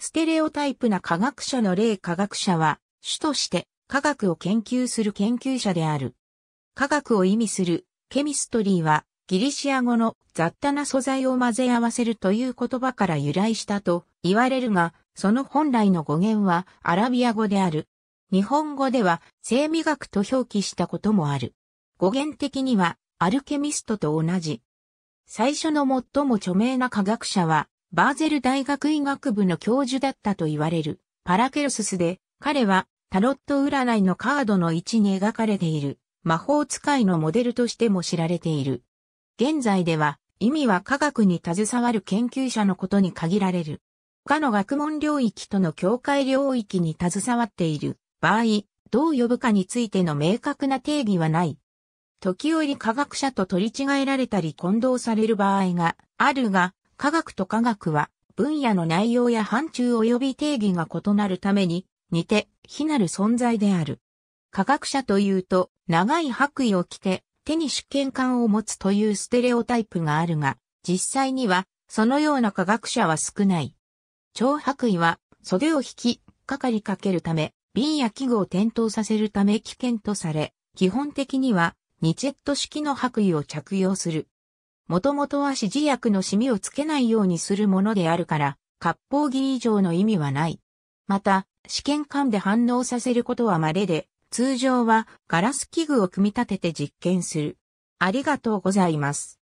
ステレオタイプな科学者の例科学者は、主として科学を研究する研究者である。科学を意味するケミストリーは、ギリシア語の雑多な素材を混ぜ合わせるという言葉から由来したと言われるが、その本来の語源はアラビア語である。日本語では生味学と表記したこともある。語源的にはアルケミストと同じ。最初の最も著名な科学者はバーゼル大学医学部の教授だったと言われるパラケルススで、彼はタロット占いのカードの位置に描かれている魔法使いのモデルとしても知られている。現在では意味は科学に携わる研究者のことに限られる。他の学問領域との境界領域に携わっている場合、どう呼ぶかについての明確な定義はない。時折科学者と取り違えられたり混同される場合があるが、科学と科学は分野の内容や範疇及び定義が異なるために、似て非なる存在である。科学者というと、長い白衣を着て、手に主権感を持つというステレオタイプがあるが、実際には、そのような科学者は少ない。超白衣は、袖を引き、かかりかけるため、瓶や器具を点灯させるため危険とされ、基本的には、ニチェット式の白衣を着用する。もともとは指示薬のシミをつけないようにするものであるから、割烹着以上の意味はない。また、試験管で反応させることは稀で、通常はガラス器具を組み立てて実験する。ありがとうございます。